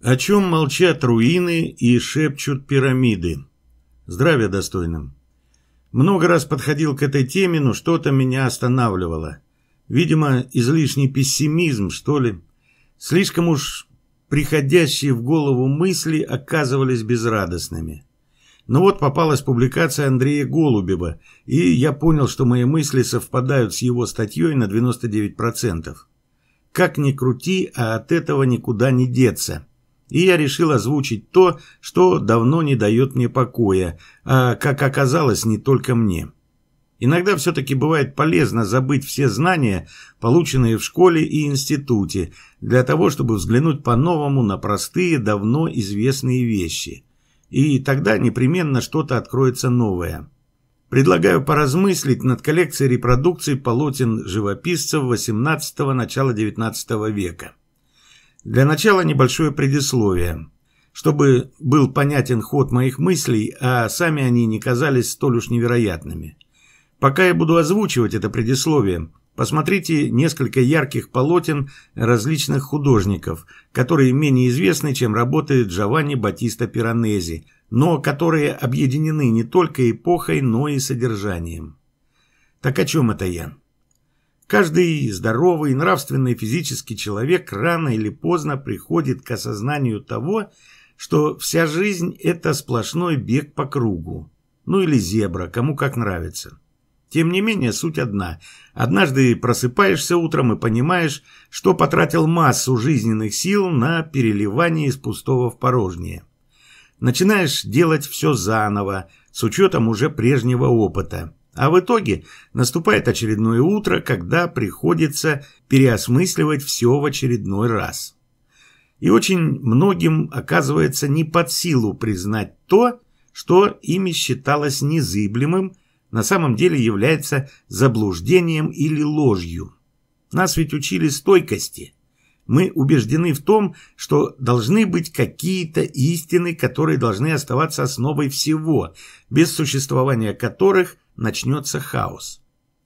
О чем молчат руины и шепчут пирамиды. Здравия достойным. Много раз подходил к этой теме, но что-то меня останавливало. Видимо, излишний пессимизм, что ли. Слишком уж приходящие в голову мысли оказывались безрадостными. Но ну вот попалась публикация Андрея Голубева, и я понял, что мои мысли совпадают с его статьей на 99%. Как ни крути, а от этого никуда не деться. И я решил озвучить то, что давно не дает мне покоя, а, как оказалось, не только мне. Иногда все-таки бывает полезно забыть все знания, полученные в школе и институте, для того, чтобы взглянуть по-новому на простые, давно известные вещи. И тогда непременно что-то откроется новое. Предлагаю поразмыслить над коллекцией репродукций полотен живописцев XVIII – начала XIX века. Для начала небольшое предисловие, чтобы был понятен ход моих мыслей, а сами они не казались столь уж невероятными. Пока я буду озвучивать это предисловие, посмотрите несколько ярких полотен различных художников, которые менее известны, чем работы Джованни Батиста Пиранези, но которые объединены не только эпохой, но и содержанием. Так о чем это я? Каждый здоровый, нравственный физический человек рано или поздно приходит к осознанию того, что вся жизнь – это сплошной бег по кругу. Ну или зебра, кому как нравится. Тем не менее, суть одна. Однажды просыпаешься утром и понимаешь, что потратил массу жизненных сил на переливание из пустого в порожнее. Начинаешь делать все заново, с учетом уже прежнего опыта. А в итоге наступает очередное утро, когда приходится переосмысливать все в очередной раз. И очень многим оказывается не под силу признать то, что ими считалось незыблемым, на самом деле является заблуждением или ложью. Нас ведь учили стойкости. Мы убеждены в том, что должны быть какие-то истины, которые должны оставаться основой всего, без существования которых – начнется хаос.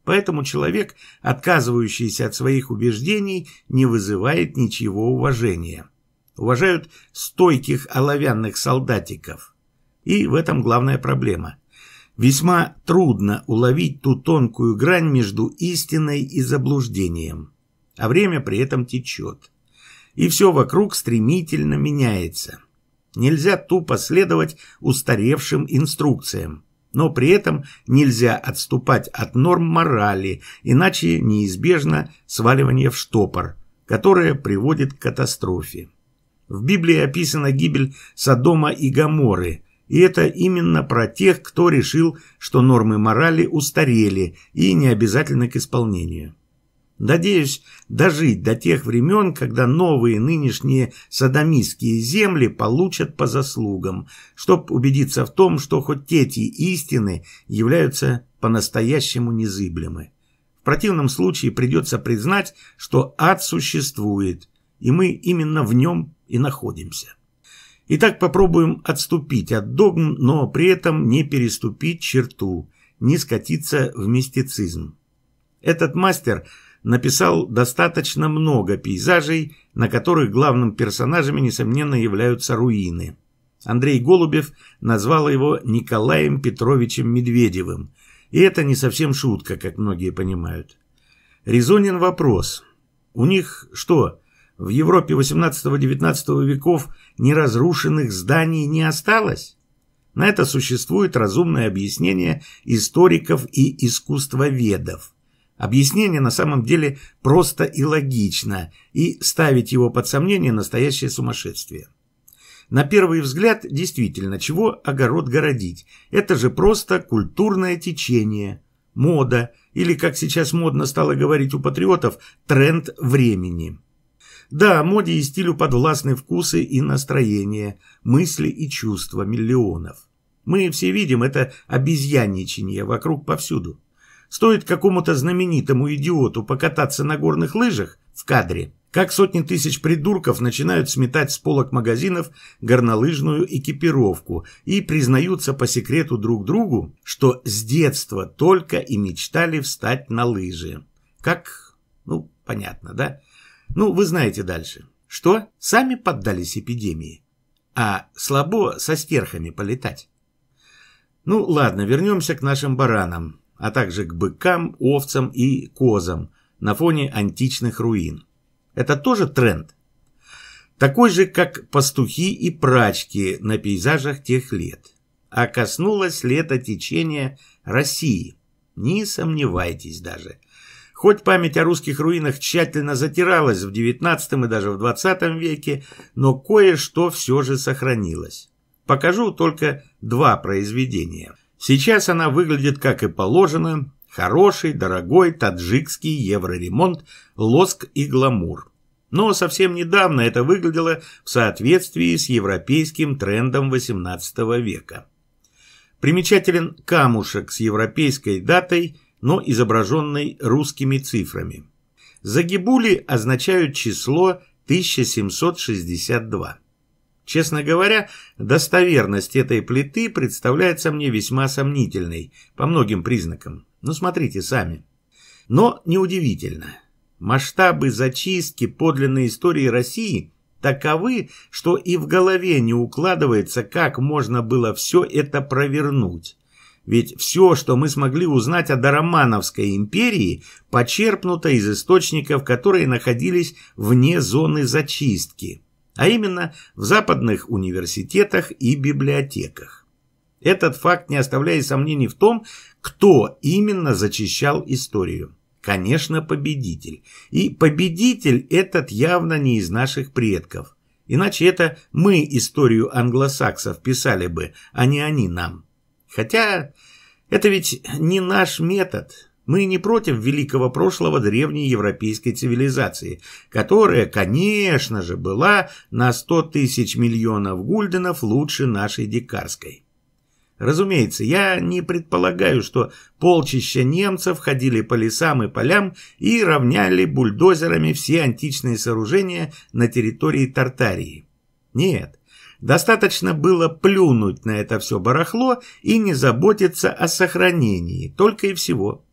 Поэтому человек, отказывающийся от своих убеждений, не вызывает ничего уважения. Уважают стойких оловянных солдатиков. И в этом главная проблема. Весьма трудно уловить ту тонкую грань между истиной и заблуждением. А время при этом течет. И все вокруг стремительно меняется. Нельзя тупо следовать устаревшим инструкциям. Но при этом нельзя отступать от норм морали, иначе неизбежно сваливание в штопор, которое приводит к катастрофе. В Библии описана гибель Содома и Гаморы, и это именно про тех, кто решил, что нормы морали устарели и не обязательны к исполнению. Надеюсь дожить до тех времен, когда новые нынешние садомистские земли получат по заслугам, чтоб убедиться в том, что хоть эти истины являются по-настоящему незыблемы. В противном случае придется признать, что ад существует, и мы именно в нем и находимся. Итак, попробуем отступить от догм, но при этом не переступить черту, не скатиться в мистицизм. Этот мастер – написал достаточно много пейзажей, на которых главным персонажами, несомненно, являются руины. Андрей Голубев назвал его Николаем Петровичем Медведевым. И это не совсем шутка, как многие понимают. Резонен вопрос. У них что, в Европе 18-19 веков неразрушенных зданий не осталось? На это существует разумное объяснение историков и искусствоведов. Объяснение на самом деле просто и логично, и ставить его под сомнение – настоящее сумасшествие. На первый взгляд, действительно, чего огород городить? Это же просто культурное течение, мода, или, как сейчас модно стало говорить у патриотов, тренд времени. Да, моде и стилю подвластны вкусы и настроения, мысли и чувства миллионов. Мы все видим это обезьянничание вокруг повсюду. Стоит какому-то знаменитому идиоту покататься на горных лыжах в кадре, как сотни тысяч придурков начинают сметать с полок магазинов горнолыжную экипировку и признаются по секрету друг другу, что с детства только и мечтали встать на лыжи. Как? Ну, понятно, да? Ну, вы знаете дальше. Что? Сами поддались эпидемии. А слабо со стерхами полетать. Ну, ладно, вернемся к нашим баранам а также к быкам, овцам и козам на фоне античных руин. Это тоже тренд? Такой же, как пастухи и прачки на пейзажах тех лет. А коснулось ли это течение России? Не сомневайтесь даже. Хоть память о русских руинах тщательно затиралась в XIX и даже в XX веке, но кое-что все же сохранилось. Покажу только два произведения. Сейчас она выглядит, как и положено, хороший, дорогой таджикский евроремонт, лоск и гламур. Но совсем недавно это выглядело в соответствии с европейским трендом XVIII века. Примечателен камушек с европейской датой, но изображенный русскими цифрами. Загибули означают число 1762. Честно говоря, достоверность этой плиты представляется мне весьма сомнительной по многим признакам. Ну, смотрите сами. Но неудивительно. Масштабы зачистки подлинной истории России таковы, что и в голове не укладывается, как можно было все это провернуть. Ведь все, что мы смогли узнать о Дарамановской империи, почерпнуто из источников, которые находились вне зоны зачистки а именно в западных университетах и библиотеках. Этот факт не оставляет сомнений в том, кто именно зачищал историю. Конечно, победитель. И победитель этот явно не из наших предков. Иначе это мы историю англосаксов писали бы, а не они нам. Хотя это ведь не наш метод. Мы не против великого прошлого древней европейской цивилизации, которая, конечно же, была на сто тысяч миллионов гульденов лучше нашей дикарской. Разумеется, я не предполагаю, что полчища немцев ходили по лесам и полям и равняли бульдозерами все античные сооружения на территории Тартарии. Нет, Достаточно было плюнуть на это все барахло и не заботиться о сохранении, только и всего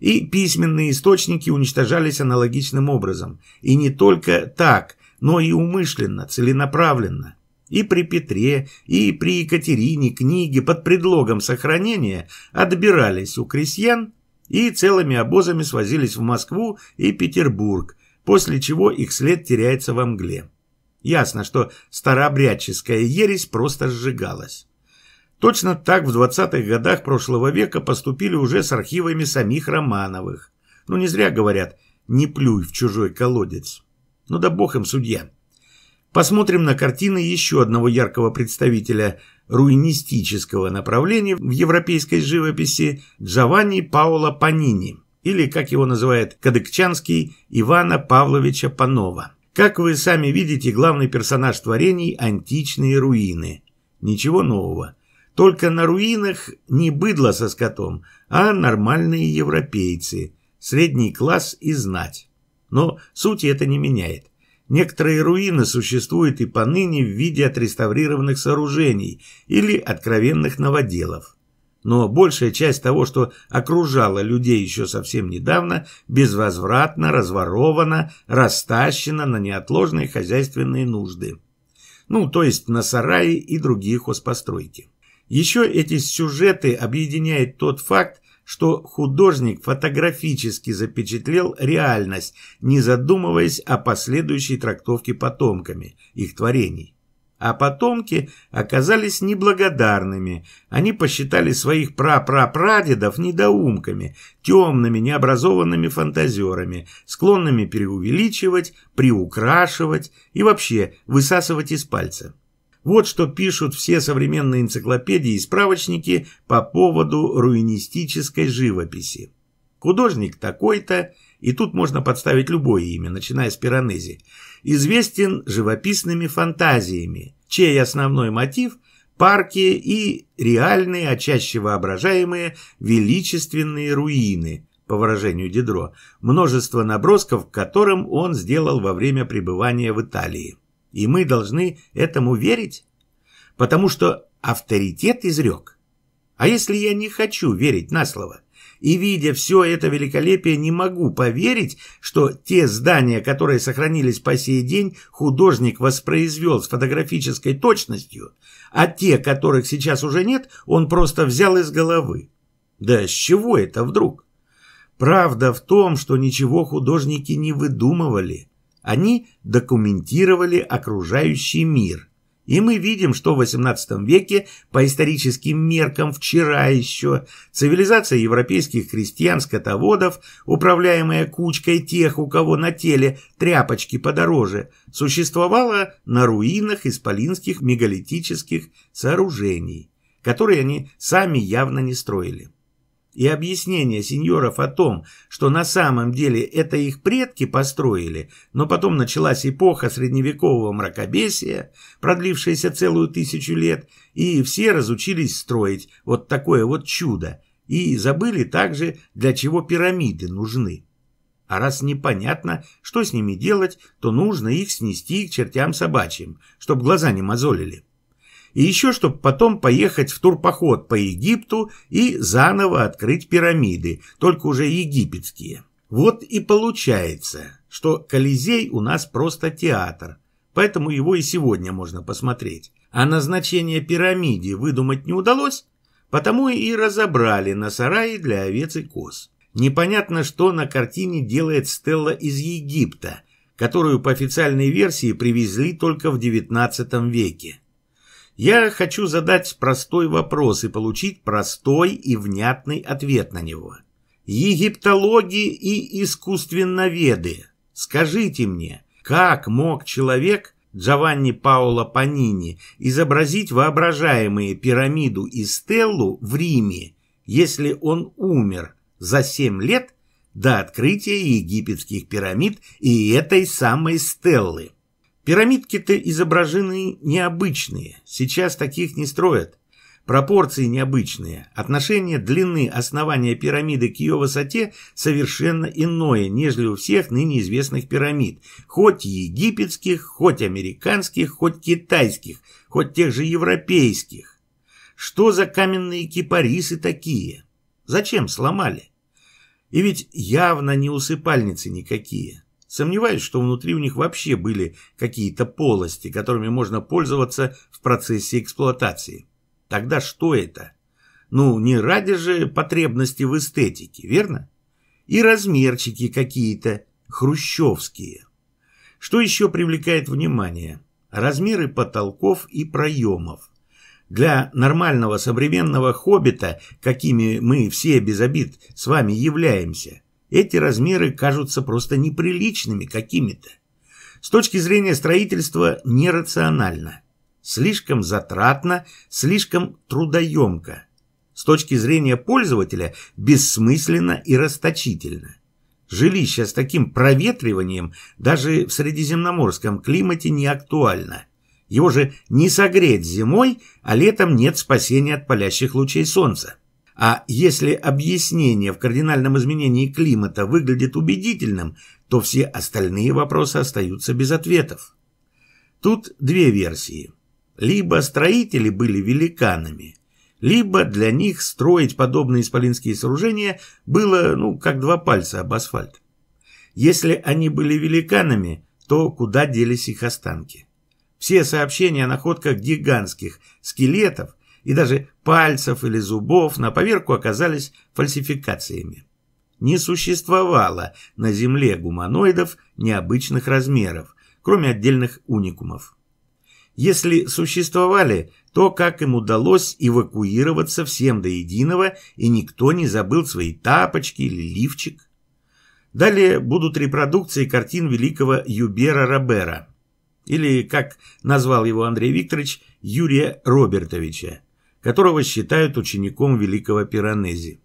и письменные источники уничтожались аналогичным образом. И не только так, но и умышленно, целенаправленно. И при Петре, и при Екатерине книги под предлогом сохранения отбирались у крестьян и целыми обозами свозились в Москву и Петербург, после чего их след теряется во мгле. Ясно, что старообрядческая ересь просто сжигалась. Точно так в 20-х годах прошлого века поступили уже с архивами самих Романовых. Ну не зря говорят «не плюй в чужой колодец». Ну да бог им судья. Посмотрим на картины еще одного яркого представителя руинистического направления в европейской живописи Джованни Паула Панини, или, как его называет Кадыкчанский, Ивана Павловича Панова. Как вы сами видите, главный персонаж творений – античные руины. Ничего нового. Только на руинах не быдло со скотом, а нормальные европейцы, средний класс и знать. Но суть это не меняет. Некоторые руины существуют и поныне в виде отреставрированных сооружений или откровенных новоделов. Но большая часть того, что окружало людей еще совсем недавно, безвозвратно разворована, растащена на неотложные хозяйственные нужды. Ну, то есть на сараи и другие хозпостройки. Еще эти сюжеты объединяет тот факт, что художник фотографически запечатлел реальность, не задумываясь о последующей трактовке потомками их творений. А потомки оказались неблагодарными. Они посчитали своих прапрапрадедов недоумками, темными, необразованными фантазерами, склонными преувеличивать, приукрашивать и вообще высасывать из пальца. Вот что пишут все современные энциклопедии и справочники по поводу руинистической живописи. Художник такой-то, и тут можно подставить любое имя, начиная с Пиранези, известен живописными фантазиями, чей основной мотив – парки и реальные, а чаще воображаемые, величественные руины, по выражению Дидро, множество набросков, которым он сделал во время пребывания в Италии. И мы должны этому верить, потому что авторитет изрек. А если я не хочу верить на слово? И, видя все это великолепие, не могу поверить, что те здания, которые сохранились по сей день, художник воспроизвел с фотографической точностью, а те, которых сейчас уже нет, он просто взял из головы. Да с чего это вдруг? Правда в том, что ничего художники не выдумывали. Они документировали окружающий мир. И мы видим, что в XVIII веке, по историческим меркам вчера еще, цивилизация европейских крестьян-скотоводов, управляемая кучкой тех, у кого на теле тряпочки подороже, существовала на руинах исполинских мегалитических сооружений, которые они сами явно не строили и объяснения сеньоров о том, что на самом деле это их предки построили, но потом началась эпоха средневекового мракобесия, продлившаяся целую тысячу лет, и все разучились строить вот такое вот чудо, и забыли также, для чего пирамиды нужны. А раз непонятно, что с ними делать, то нужно их снести к чертям собачьим, чтобы глаза не мозолили. И еще, чтобы потом поехать в турпоход по Египту и заново открыть пирамиды, только уже египетские. Вот и получается, что Колизей у нас просто театр, поэтому его и сегодня можно посмотреть. А назначение пирамиде выдумать не удалось, потому и разобрали на сарае для овец и коз. Непонятно, что на картине делает Стелла из Египта, которую по официальной версии привезли только в XIX веке. Я хочу задать простой вопрос и получить простой и внятный ответ на него. Египтологи и искусственноведы, скажите мне, как мог человек Джованни Паоло Панини изобразить воображаемые пирамиду и стеллу в Риме, если он умер за 7 лет до открытия египетских пирамид и этой самой стеллы? Пирамидки-то изображены необычные, сейчас таких не строят. Пропорции необычные, отношение длины основания пирамиды к ее высоте совершенно иное, нежели у всех ныне известных пирамид, хоть египетских, хоть американских, хоть китайских, хоть тех же европейских. Что за каменные кипарисы такие? Зачем сломали? И ведь явно не усыпальницы никакие. Сомневаюсь, что внутри у них вообще были какие-то полости, которыми можно пользоваться в процессе эксплуатации. Тогда что это? Ну, не ради же потребности в эстетике, верно? И размерчики какие-то хрущевские. Что еще привлекает внимание? Размеры потолков и проемов. Для нормального современного хоббита, какими мы все без обид с вами являемся – эти размеры кажутся просто неприличными какими-то. С точки зрения строительства нерационально. Слишком затратно, слишком трудоемко. С точки зрения пользователя бессмысленно и расточительно. Жилище с таким проветриванием даже в средиземноморском климате не актуально. Его же не согреть зимой, а летом нет спасения от палящих лучей солнца. А если объяснение в кардинальном изменении климата выглядит убедительным, то все остальные вопросы остаются без ответов. Тут две версии. Либо строители были великанами, либо для них строить подобные исполинские сооружения было, ну, как два пальца об асфальт. Если они были великанами, то куда делись их останки? Все сообщения о находках гигантских скелетов и даже пальцев или зубов на поверку оказались фальсификациями. Не существовало на Земле гуманоидов необычных размеров, кроме отдельных уникумов. Если существовали, то как им удалось эвакуироваться всем до единого, и никто не забыл свои тапочки или лифчик. Далее будут репродукции картин великого Юбера Робера, или, как назвал его Андрей Викторович, Юрия Робертовича которого считают учеником великого Пиранези.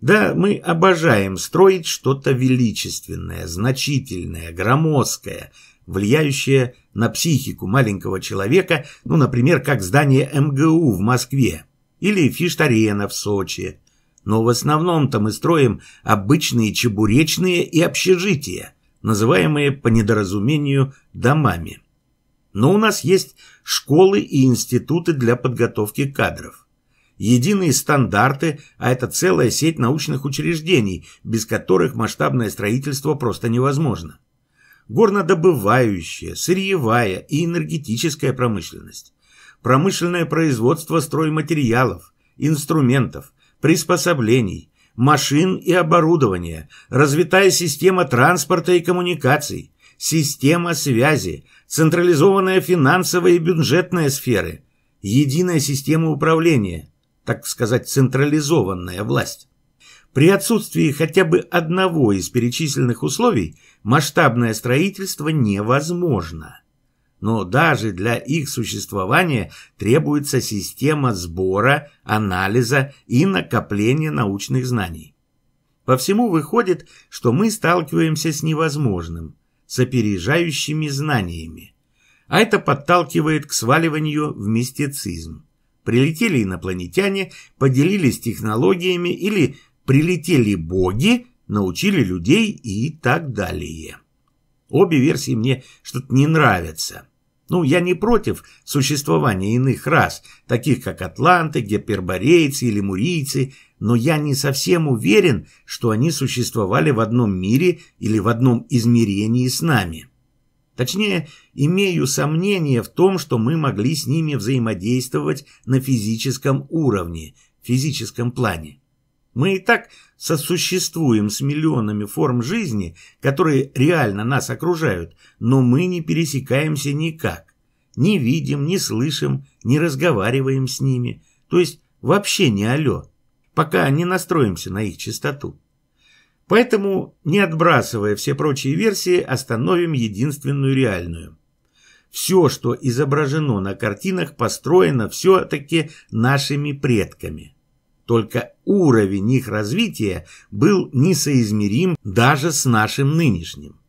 Да, мы обожаем строить что-то величественное, значительное, громоздкое, влияющее на психику маленького человека, ну, например, как здание МГУ в Москве или Фиштарена в Сочи. Но в основном-то мы строим обычные чебуречные и общежития, называемые по недоразумению домами. Но у нас есть школы и институты для подготовки кадров. Единые стандарты, а это целая сеть научных учреждений, без которых масштабное строительство просто невозможно. Горнодобывающая, сырьевая и энергетическая промышленность. Промышленное производство стройматериалов, инструментов, приспособлений, машин и оборудования, развитая система транспорта и коммуникаций – система связи, централизованная финансовая и бюджетная сферы, единая система управления, так сказать, централизованная власть. При отсутствии хотя бы одного из перечисленных условий масштабное строительство невозможно. Но даже для их существования требуется система сбора, анализа и накопления научных знаний. По всему выходит, что мы сталкиваемся с невозможным – с опережающими знаниями. А это подталкивает к сваливанию в мистицизм. Прилетели инопланетяне, поделились технологиями или прилетели боги, научили людей и так далее. Обе версии мне что-то не нравятся. Ну, я не против существования иных рас, таких как атланты, гиперборейцы или мурийцы – но я не совсем уверен, что они существовали в одном мире или в одном измерении с нами. Точнее, имею сомнение в том, что мы могли с ними взаимодействовать на физическом уровне, физическом плане. Мы и так сосуществуем с миллионами форм жизни, которые реально нас окружают, но мы не пересекаемся никак. Не видим, не слышим, не разговариваем с ними. То есть вообще не алё пока не настроимся на их частоту. Поэтому, не отбрасывая все прочие версии, остановим единственную реальную. Все, что изображено на картинах, построено все-таки нашими предками. Только уровень их развития был несоизмерим даже с нашим нынешним.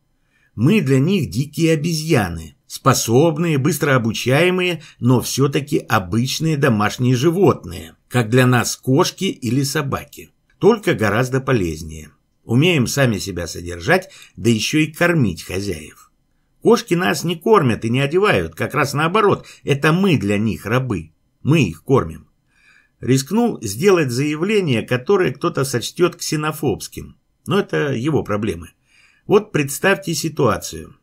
Мы для них дикие обезьяны, способные, быстро обучаемые, но все-таки обычные домашние животные – как для нас кошки или собаки, только гораздо полезнее. Умеем сами себя содержать, да еще и кормить хозяев. Кошки нас не кормят и не одевают, как раз наоборот, это мы для них рабы, мы их кормим. Рискнул сделать заявление, которое кто-то сочтет ксенофобским, но это его проблемы. Вот представьте ситуацию.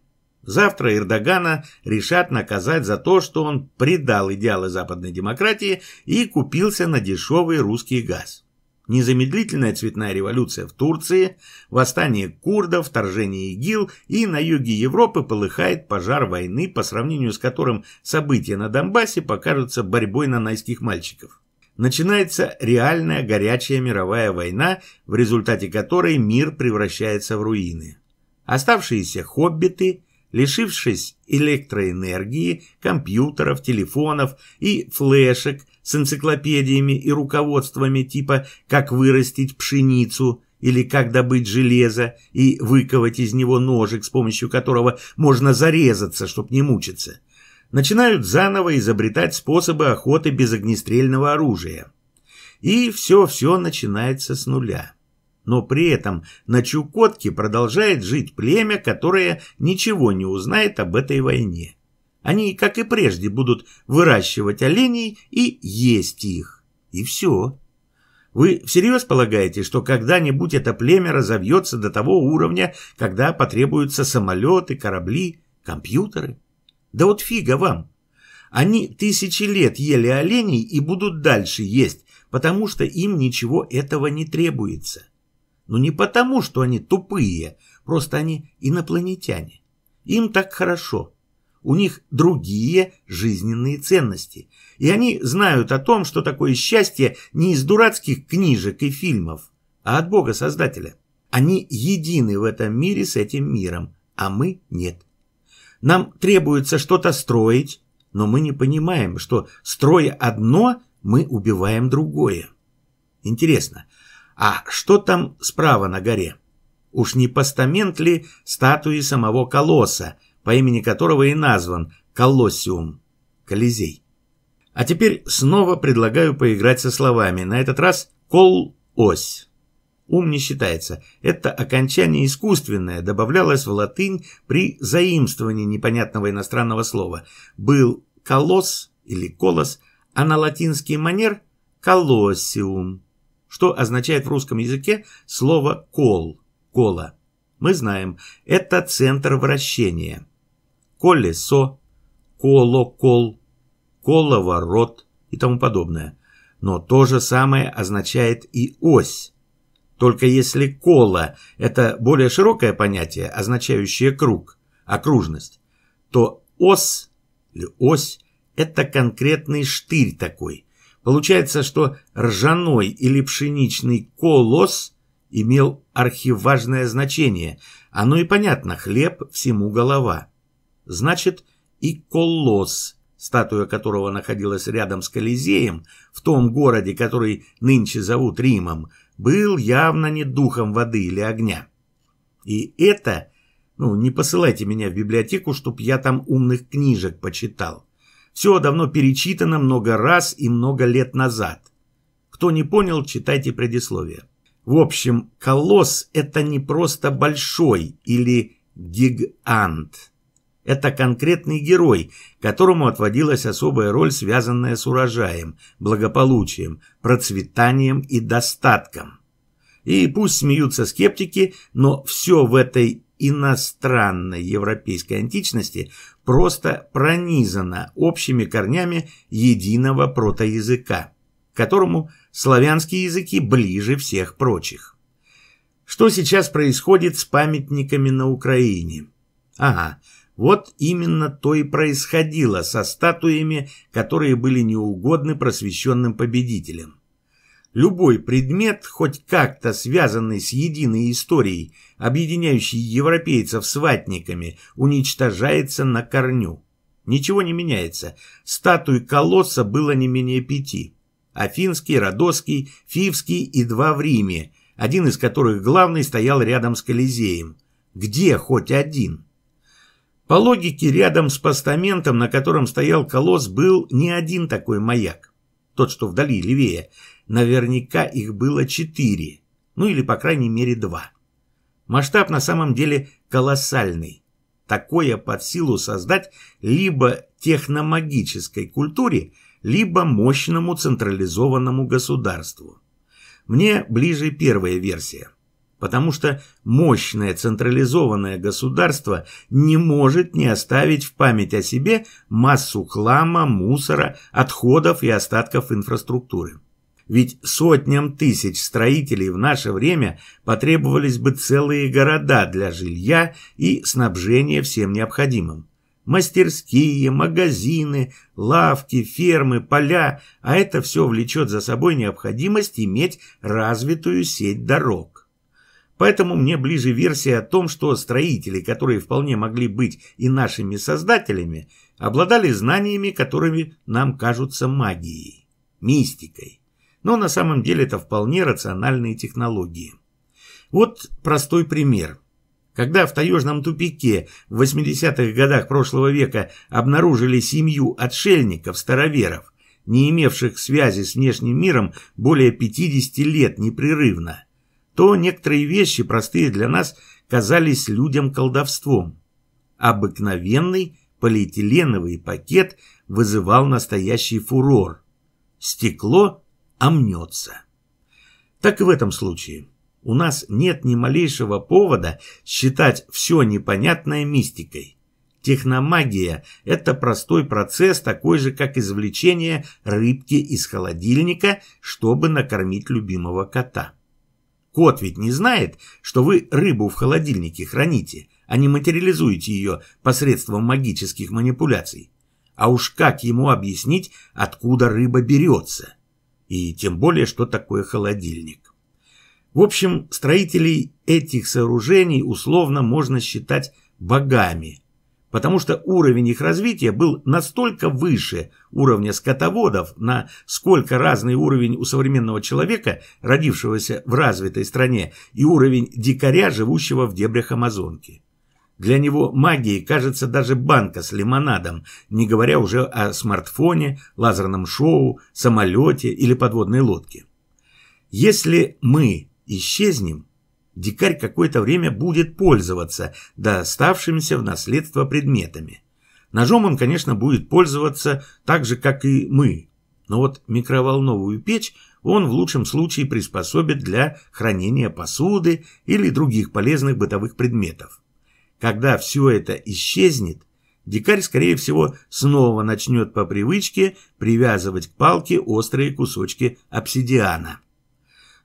Завтра Эрдогана решат наказать за то, что он предал идеалы западной демократии и купился на дешевый русский газ. Незамедлительная цветная революция в Турции, восстание курдов, вторжение ИГИЛ и на юге Европы полыхает пожар войны, по сравнению с которым события на Донбассе покажутся борьбой нанайских мальчиков. Начинается реальная горячая мировая война, в результате которой мир превращается в руины. Оставшиеся хоббиты – Лишившись электроэнергии, компьютеров, телефонов и флешек с энциклопедиями и руководствами типа «Как вырастить пшеницу», или как добыть железо и выковать из него ножик, с помощью которого можно зарезаться, чтоб не мучиться, начинают заново изобретать способы охоты без огнестрельного оружия. И все-все начинается с нуля. Но при этом на Чукотке продолжает жить племя, которое ничего не узнает об этой войне. Они, как и прежде, будут выращивать оленей и есть их. И все. Вы всерьез полагаете, что когда-нибудь это племя разовьется до того уровня, когда потребуются самолеты, корабли, компьютеры? Да вот фига вам! Они тысячи лет ели оленей и будут дальше есть, потому что им ничего этого не требуется. Но ну, не потому, что они тупые, просто они инопланетяне. Им так хорошо. У них другие жизненные ценности. И они знают о том, что такое счастье не из дурацких книжек и фильмов, а от Бога-Создателя. Они едины в этом мире с этим миром, а мы нет. Нам требуется что-то строить, но мы не понимаем, что, строя одно, мы убиваем другое. Интересно, а что там справа на горе? Уж не постамент ли статуи самого Колосса, по имени которого и назван Колоссиум, Колизей? А теперь снова предлагаю поиграть со словами, на этот раз «кол-ось». Ум не считается. Это окончание искусственное добавлялось в латынь при заимствовании непонятного иностранного слова. Был колосс или колос, а на латинский манер колоссиум что означает в русском языке слово «кол», «кола». Мы знаем, это центр вращения. Колесо, колокол, коловорот и тому подобное. Но то же самое означает и ось. Только если кола – это более широкое понятие, означающее круг, окружность, то ос или ось – это конкретный штырь такой, Получается, что ржаной или пшеничный колос имел архиважное значение. Оно и понятно, хлеб всему голова. Значит, и колос, статуя которого находилась рядом с Колизеем, в том городе, который нынче зовут Римом, был явно не духом воды или огня. И это, ну, не посылайте меня в библиотеку, чтоб я там умных книжек почитал. Все давно перечитано много раз и много лет назад. Кто не понял, читайте предисловие. В общем, колосс – это не просто большой или гигант. Это конкретный герой, которому отводилась особая роль, связанная с урожаем, благополучием, процветанием и достатком. И пусть смеются скептики, но все в этой иностранной европейской античности просто пронизана общими корнями единого протоязыка, которому славянские языки ближе всех прочих. Что сейчас происходит с памятниками на Украине? Ага, вот именно то и происходило со статуями, которые были неугодны просвещенным победителям. Любой предмет, хоть как-то связанный с единой историей, объединяющей европейцев с ватниками, уничтожается на корню. Ничего не меняется. Статуй колосса было не менее пяти. Афинский, Родосский, Фивский и два в Риме, один из которых главный стоял рядом с Колизеем. Где хоть один? По логике, рядом с постаментом, на котором стоял колосс, был не один такой маяк тот, что вдали, левее, Наверняка их было четыре, ну или по крайней мере два. Масштаб на самом деле колоссальный. Такое под силу создать либо техномагической культуре, либо мощному централизованному государству. Мне ближе первая версия, потому что мощное централизованное государство не может не оставить в память о себе массу хлама, мусора, отходов и остатков инфраструктуры. Ведь сотням тысяч строителей в наше время потребовались бы целые города для жилья и снабжения всем необходимым. Мастерские, магазины, лавки, фермы, поля, а это все влечет за собой необходимость иметь развитую сеть дорог. Поэтому мне ближе версия о том, что строители, которые вполне могли быть и нашими создателями, обладали знаниями, которыми нам кажутся магией, мистикой. Но на самом деле это вполне рациональные технологии. Вот простой пример. Когда в таежном тупике в 80-х годах прошлого века обнаружили семью отшельников-староверов, не имевших связи с внешним миром более 50 лет непрерывно, то некоторые вещи, простые для нас, казались людям колдовством. Обыкновенный полиэтиленовый пакет вызывал настоящий фурор. Стекло а мнется. Так и в этом случае. У нас нет ни малейшего повода считать все непонятное мистикой. Техномагия – это простой процесс, такой же, как извлечение рыбки из холодильника, чтобы накормить любимого кота. Кот ведь не знает, что вы рыбу в холодильнике храните, а не материализуете ее посредством магических манипуляций. А уж как ему объяснить, откуда рыба берется? и тем более, что такое холодильник. В общем, строителей этих сооружений условно можно считать богами, потому что уровень их развития был настолько выше уровня скотоводов, на сколько разный уровень у современного человека, родившегося в развитой стране, и уровень дикаря, живущего в дебрях Амазонки. Для него магией кажется даже банка с лимонадом, не говоря уже о смартфоне, лазерном шоу, самолете или подводной лодке. Если мы исчезнем, дикарь какое-то время будет пользоваться доставшимися в наследство предметами. Ножом он, конечно, будет пользоваться так же, как и мы, но вот микроволновую печь он в лучшем случае приспособит для хранения посуды или других полезных бытовых предметов. Когда все это исчезнет, дикарь, скорее всего, снова начнет по привычке привязывать к палке острые кусочки обсидиана.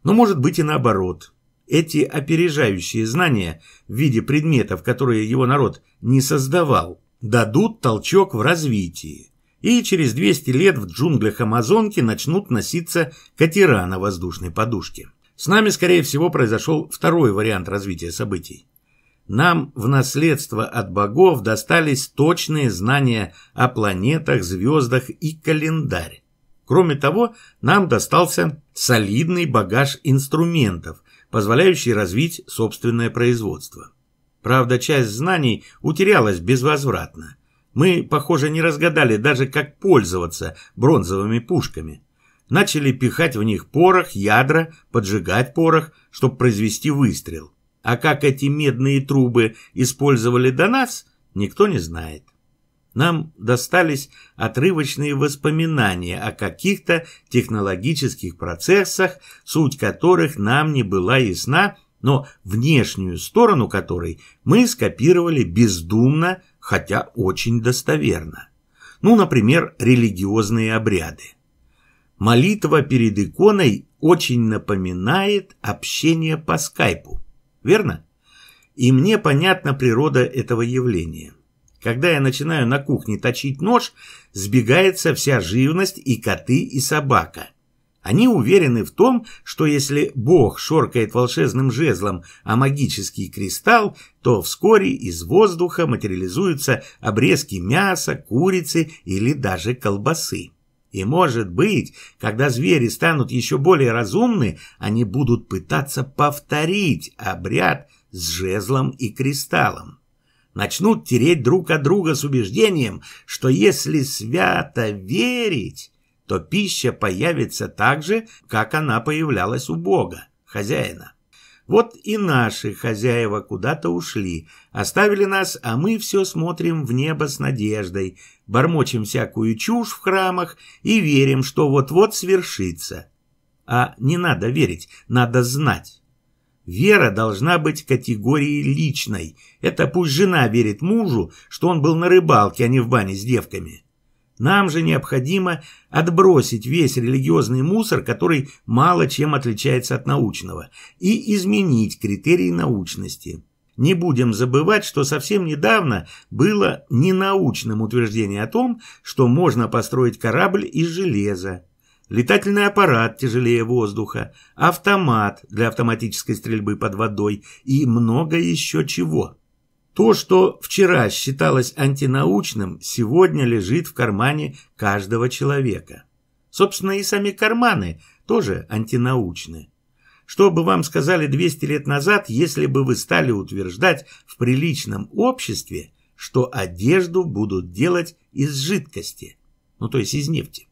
Но может быть и наоборот. Эти опережающие знания в виде предметов, которые его народ не создавал, дадут толчок в развитии. И через 200 лет в джунглях Амазонки начнут носиться катера на воздушной подушке. С нами, скорее всего, произошел второй вариант развития событий. Нам в наследство от богов достались точные знания о планетах, звездах и календарь. Кроме того, нам достался солидный багаж инструментов, позволяющий развить собственное производство. Правда, часть знаний утерялась безвозвратно. Мы, похоже, не разгадали даже, как пользоваться бронзовыми пушками. Начали пихать в них порох, ядра, поджигать порох, чтобы произвести выстрел. А как эти медные трубы использовали до нас, никто не знает. Нам достались отрывочные воспоминания о каких-то технологических процессах, суть которых нам не была ясна, но внешнюю сторону которой мы скопировали бездумно, хотя очень достоверно. Ну, например, религиозные обряды. Молитва перед иконой очень напоминает общение по скайпу верно? И мне понятна природа этого явления. Когда я начинаю на кухне точить нож, сбегается вся живность и коты, и собака. Они уверены в том, что если Бог шоркает волшебным жезлом а магический кристалл, то вскоре из воздуха материализуются обрезки мяса, курицы или даже колбасы. И, может быть, когда звери станут еще более разумны, они будут пытаться повторить обряд с жезлом и кристаллом. Начнут тереть друг от друга с убеждением, что если свято верить, то пища появится так же, как она появлялась у Бога, хозяина. Вот и наши хозяева куда-то ушли, оставили нас, а мы все смотрим в небо с надеждой, бормочем всякую чушь в храмах и верим, что вот-вот свершится. А не надо верить, надо знать. Вера должна быть категорией личной. Это пусть жена верит мужу, что он был на рыбалке, а не в бане с девками. Нам же необходимо отбросить весь религиозный мусор, который мало чем отличается от научного, и изменить критерии научности. Не будем забывать, что совсем недавно было ненаучным утверждение о том, что можно построить корабль из железа, летательный аппарат тяжелее воздуха, автомат для автоматической стрельбы под водой и много еще чего. То, что вчера считалось антинаучным, сегодня лежит в кармане каждого человека. Собственно, и сами карманы тоже антинаучны. Что бы вам сказали 200 лет назад, если бы вы стали утверждать в приличном обществе, что одежду будут делать из жидкости, ну то есть из нефти?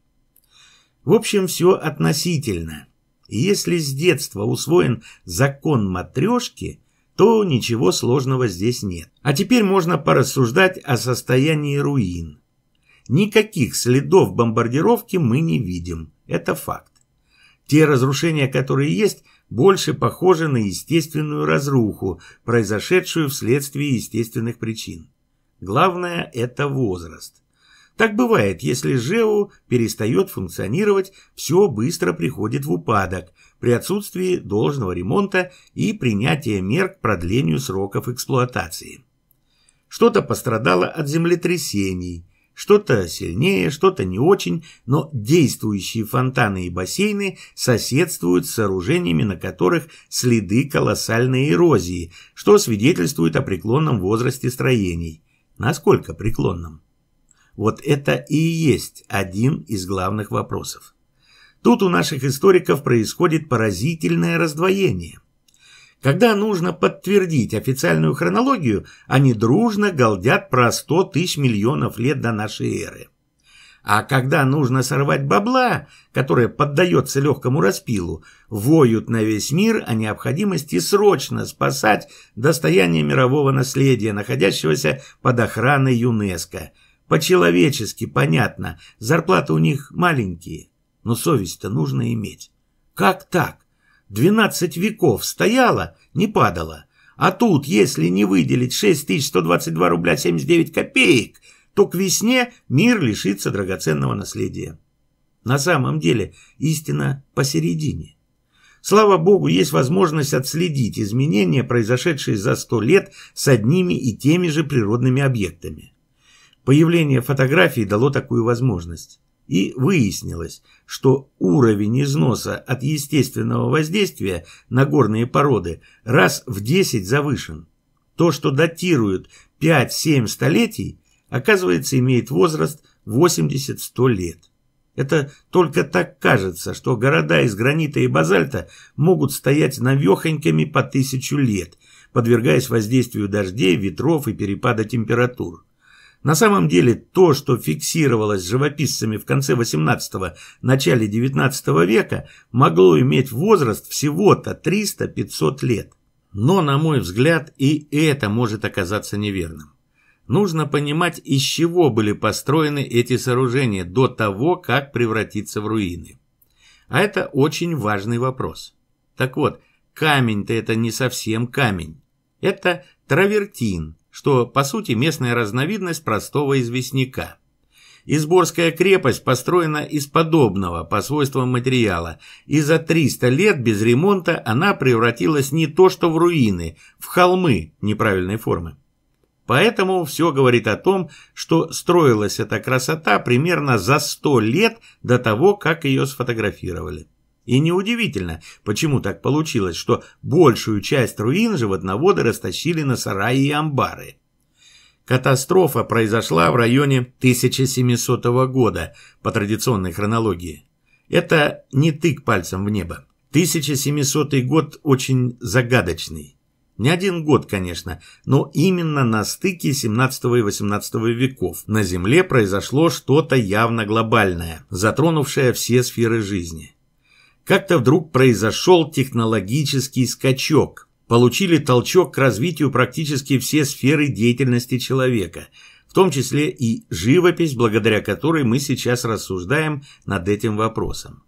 В общем, все относительно. И если с детства усвоен закон матрешки – то ничего сложного здесь нет. А теперь можно порассуждать о состоянии руин. Никаких следов бомбардировки мы не видим, это факт. Те разрушения, которые есть, больше похожи на естественную разруху, произошедшую вследствие естественных причин. Главное – это возраст. Так бывает, если ЖЭУ перестает функционировать, все быстро приходит в упадок – при отсутствии должного ремонта и принятия мер к продлению сроков эксплуатации. Что-то пострадало от землетрясений, что-то сильнее, что-то не очень, но действующие фонтаны и бассейны соседствуют с сооружениями, на которых следы колоссальной эрозии, что свидетельствует о преклонном возрасте строений. Насколько преклонном? Вот это и есть один из главных вопросов. Тут у наших историков происходит поразительное раздвоение. Когда нужно подтвердить официальную хронологию, они дружно галдят про 100 тысяч миллионов лет до нашей эры. А когда нужно сорвать бабла, которое поддается легкому распилу, воют на весь мир о необходимости срочно спасать достояние мирового наследия, находящегося под охраной ЮНЕСКО. По-человечески, понятно, зарплаты у них маленькие. Но совесть-то нужно иметь. Как так? Двенадцать веков стояла, не падала. А тут, если не выделить 6122 рубля 79 копеек, то к весне мир лишится драгоценного наследия. На самом деле истина посередине. Слава богу, есть возможность отследить изменения, произошедшие за сто лет с одними и теми же природными объектами. Появление фотографий дало такую возможность и выяснилось, что уровень износа от естественного воздействия на горные породы раз в 10 завышен. То, что датируют 5-7 столетий, оказывается, имеет возраст 80-100 лет. Это только так кажется, что города из гранита и базальта могут стоять навехонькими по тысячу лет, подвергаясь воздействию дождей, ветров и перепада температур. На самом деле то, что фиксировалось живописцами в конце XVIII – начале XIX века, могло иметь возраст всего-то 300-500 лет. Но, на мой взгляд, и это может оказаться неверным. Нужно понимать, из чего были построены эти сооружения до того, как превратиться в руины. А это очень важный вопрос. Так вот, камень-то это не совсем камень. Это травертин – что, по сути, местная разновидность простого известняка. Изборская крепость построена из подобного по свойствам материала, и за 300 лет без ремонта она превратилась не то что в руины, в холмы неправильной формы. Поэтому все говорит о том, что строилась эта красота примерно за 100 лет до того, как ее сфотографировали. И неудивительно, почему так получилось, что большую часть руин животноводы растащили на сараи и амбары. Катастрофа произошла в районе 1700 года по традиционной хронологии. Это не тык пальцем в небо. 1700 год очень загадочный. Не один год, конечно, но именно на стыке 17 и 18 веков на Земле произошло что-то явно глобальное, затронувшее все сферы жизни. Как-то вдруг произошел технологический скачок. Получили толчок к развитию практически все сферы деятельности человека, в том числе и живопись, благодаря которой мы сейчас рассуждаем над этим вопросом.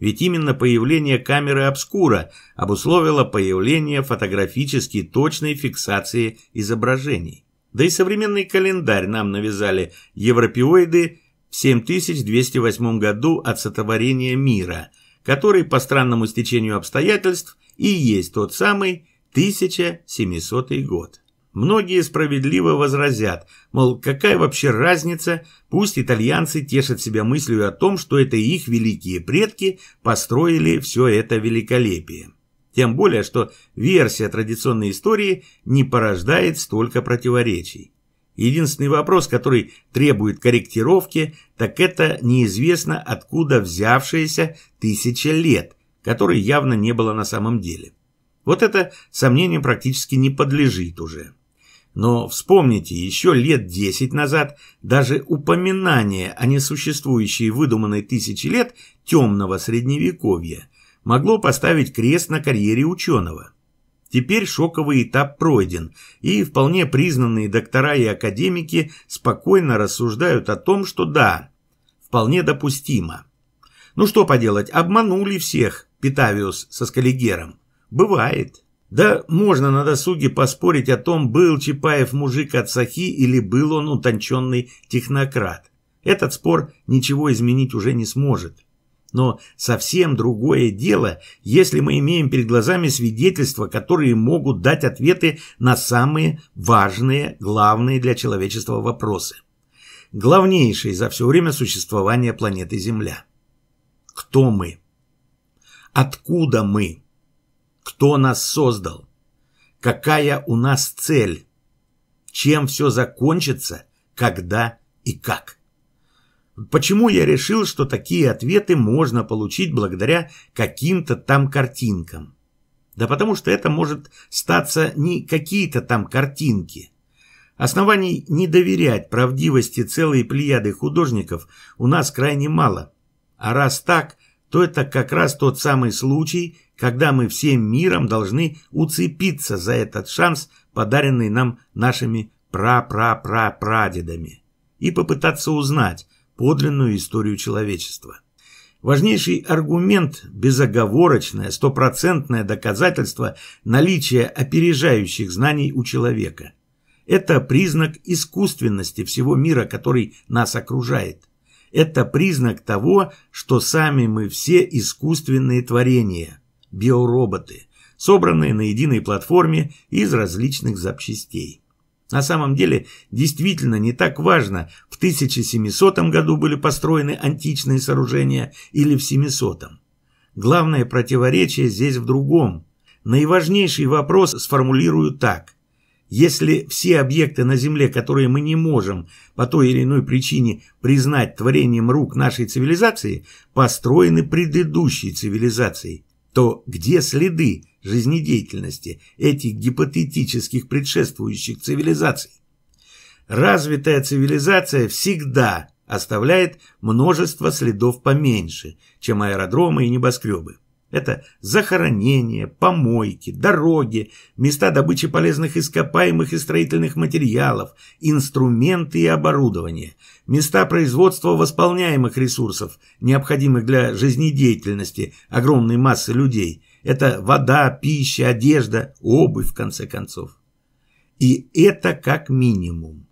Ведь именно появление камеры обскура обусловило появление фотографически точной фиксации изображений. Да и современный календарь нам навязали европеоиды в 7208 году от сотворения мира, который по странному стечению обстоятельств и есть тот самый 1700 год. Многие справедливо возразят, мол, какая вообще разница, пусть итальянцы тешат себя мыслью о том, что это их великие предки построили все это великолепие. Тем более, что версия традиционной истории не порождает столько противоречий. Единственный вопрос, который требует корректировки, так это неизвестно откуда взявшаяся тысяча лет, которой явно не было на самом деле. Вот это сомнению практически не подлежит уже. Но вспомните, еще лет 10 назад даже упоминание о несуществующей выдуманной тысячи лет темного средневековья могло поставить крест на карьере ученого – Теперь шоковый этап пройден, и вполне признанные доктора и академики спокойно рассуждают о том, что да, вполне допустимо. Ну что поделать, обманули всех Питавиус со Скалигером. Бывает. Да можно на досуге поспорить о том, был Чапаев мужик от Сахи или был он утонченный технократ. Этот спор ничего изменить уже не сможет. Но совсем другое дело, если мы имеем перед глазами свидетельства, которые могут дать ответы на самые важные, главные для человечества вопросы. Главнейшие за все время существования планеты Земля. Кто мы? Откуда мы? Кто нас создал? Какая у нас цель? Чем все закончится? Когда и как? Почему я решил, что такие ответы можно получить благодаря каким-то там картинкам? Да потому что это может статься не какие-то там картинки. Оснований не доверять правдивости целой плеяды художников у нас крайне мало. А раз так, то это как раз тот самый случай, когда мы всем миром должны уцепиться за этот шанс, подаренный нам нашими пра-пра-пра-прадедами, и попытаться узнать, подлинную историю человечества. Важнейший аргумент – безоговорочное, стопроцентное доказательство наличия опережающих знаний у человека. Это признак искусственности всего мира, который нас окружает. Это признак того, что сами мы все искусственные творения, биороботы, собранные на единой платформе из различных запчастей. На самом деле, действительно не так важно, в 1700 году были построены античные сооружения или в 700. Главное противоречие здесь в другом. Наиважнейший вопрос сформулирую так. Если все объекты на Земле, которые мы не можем по той или иной причине признать творением рук нашей цивилизации, построены предыдущей цивилизацией, то где следы жизнедеятельности этих гипотетических предшествующих цивилизаций. Развитая цивилизация всегда оставляет множество следов поменьше, чем аэродромы и небоскребы. Это захоронения, помойки, дороги, места добычи полезных ископаемых и строительных материалов, инструменты и оборудование, места производства восполняемых ресурсов, необходимых для жизнедеятельности огромной массы людей, это вода, пища, одежда, обувь, в конце концов. И это как минимум.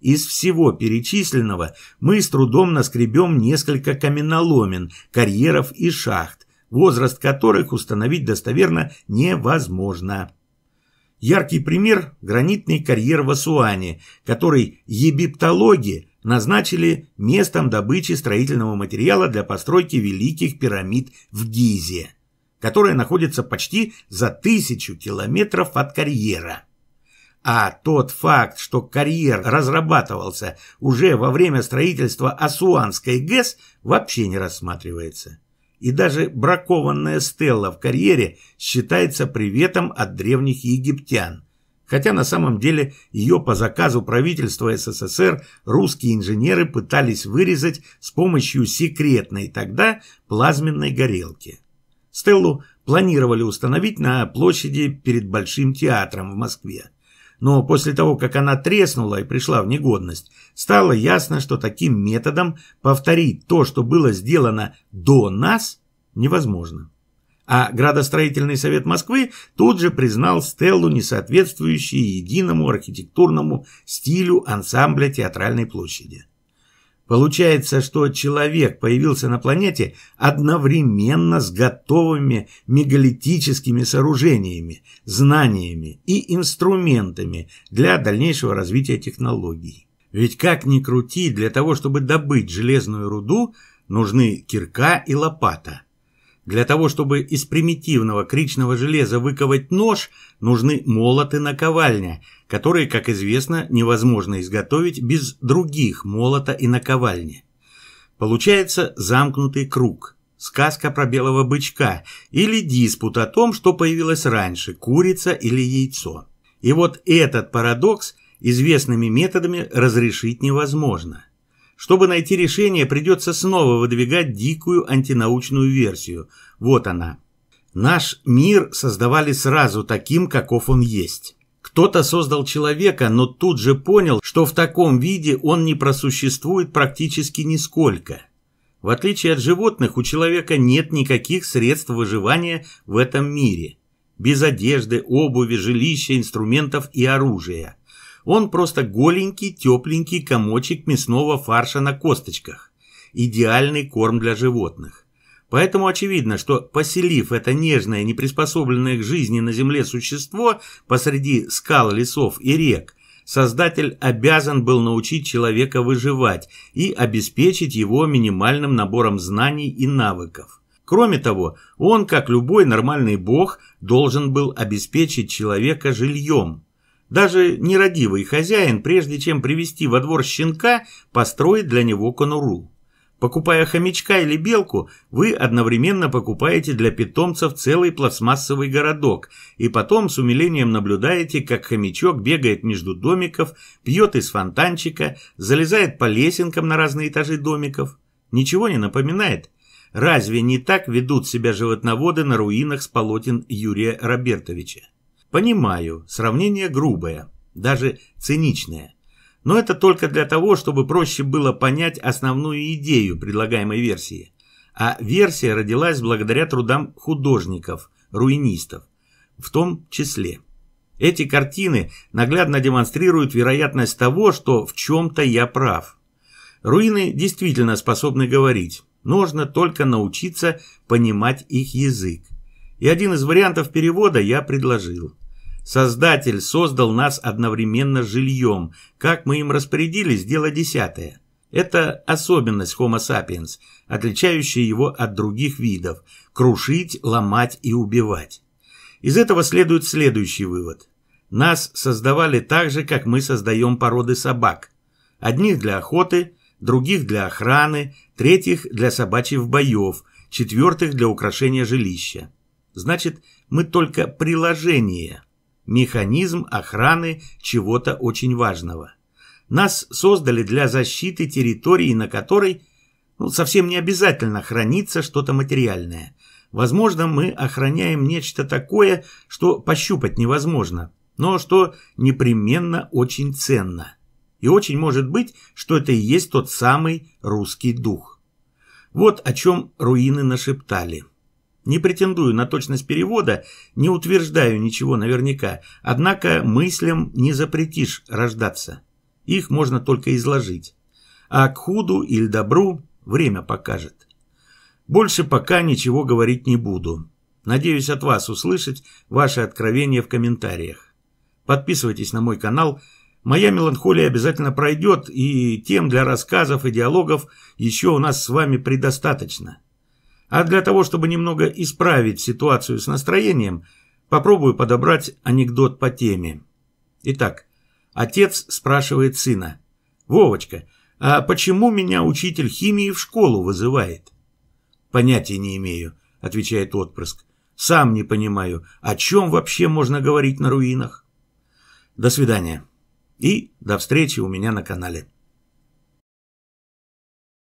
Из всего перечисленного мы с трудом наскребем несколько каменоломен, карьеров и шахт, возраст которых установить достоверно невозможно. Яркий пример – гранитный карьер в Асуане, который египтологи назначили местом добычи строительного материала для постройки великих пирамид в Гизе которая находится почти за тысячу километров от карьера. А тот факт, что карьер разрабатывался уже во время строительства Асуанской ГЭС, вообще не рассматривается. И даже бракованная стела в карьере считается приветом от древних египтян, хотя на самом деле ее по заказу правительства СССР русские инженеры пытались вырезать с помощью секретной тогда плазменной горелки. Стеллу планировали установить на площади перед Большим театром в Москве. Но после того, как она треснула и пришла в негодность, стало ясно, что таким методом повторить то, что было сделано до нас, невозможно. А градостроительный совет Москвы тут же признал Стеллу несоответствующей единому архитектурному стилю ансамбля театральной площади. Получается, что человек появился на планете одновременно с готовыми мегалитическими сооружениями, знаниями и инструментами для дальнейшего развития технологий. Ведь как ни крути, для того, чтобы добыть железную руду, нужны кирка и лопата – для того, чтобы из примитивного кричного железа выковать нож, нужны молоты и наковальня, которые, как известно, невозможно изготовить без других молота и наковальни. Получается замкнутый круг. Сказка про белого бычка или диспут о том, что появилось раньше – курица или яйцо. И вот этот парадокс известными методами разрешить невозможно – чтобы найти решение, придется снова выдвигать дикую антинаучную версию. Вот она. Наш мир создавали сразу таким, каков он есть. Кто-то создал человека, но тут же понял, что в таком виде он не просуществует практически нисколько. В отличие от животных, у человека нет никаких средств выживания в этом мире. Без одежды, обуви, жилища, инструментов и оружия. Он просто голенький, тепленький комочек мясного фарша на косточках. Идеальный корм для животных. Поэтому очевидно, что поселив это нежное, неприспособленное к жизни на земле существо посреди скал, лесов и рек, создатель обязан был научить человека выживать и обеспечить его минимальным набором знаний и навыков. Кроме того, он, как любой нормальный бог, должен был обеспечить человека жильем – даже нерадивый хозяин, прежде чем привести во двор щенка, построит для него конуру. Покупая хомячка или белку, вы одновременно покупаете для питомцев целый пластмассовый городок и потом с умилением наблюдаете, как хомячок бегает между домиков, пьет из фонтанчика, залезает по лесенкам на разные этажи домиков. Ничего не напоминает? Разве не так ведут себя животноводы на руинах с полотен Юрия Робертовича? Понимаю, сравнение грубое, даже циничное. Но это только для того, чтобы проще было понять основную идею предлагаемой версии. А версия родилась благодаря трудам художников, руинистов, в том числе. Эти картины наглядно демонстрируют вероятность того, что в чем-то я прав. Руины действительно способны говорить. Нужно только научиться понимать их язык. И один из вариантов перевода я предложил. Создатель создал нас одновременно жильем. Как мы им распорядились, дело десятое. Это особенность Homo sapiens, отличающая его от других видов – крушить, ломать и убивать. Из этого следует следующий вывод. Нас создавали так же, как мы создаем породы собак. Одних для охоты, других для охраны, третьих для собачьих боев, четвертых для украшения жилища. Значит, мы только приложение – механизм охраны чего-то очень важного. Нас создали для защиты территории, на которой ну, совсем не обязательно хранится что-то материальное. Возможно, мы охраняем нечто такое, что пощупать невозможно, но что непременно очень ценно. И очень может быть, что это и есть тот самый русский дух. Вот о чем руины нашептали. Не претендую на точность перевода, не утверждаю ничего наверняка, однако мыслям не запретишь рождаться. Их можно только изложить. А к худу или добру время покажет. Больше пока ничего говорить не буду. Надеюсь от вас услышать ваши откровения в комментариях. Подписывайтесь на мой канал. Моя меланхолия обязательно пройдет, и тем для рассказов и диалогов еще у нас с вами предостаточно. А для того, чтобы немного исправить ситуацию с настроением, попробую подобрать анекдот по теме. Итак, отец спрашивает сына. «Вовочка, а почему меня учитель химии в школу вызывает?» «Понятия не имею», — отвечает отпрыск. «Сам не понимаю, о чем вообще можно говорить на руинах?» До свидания и до встречи у меня на канале.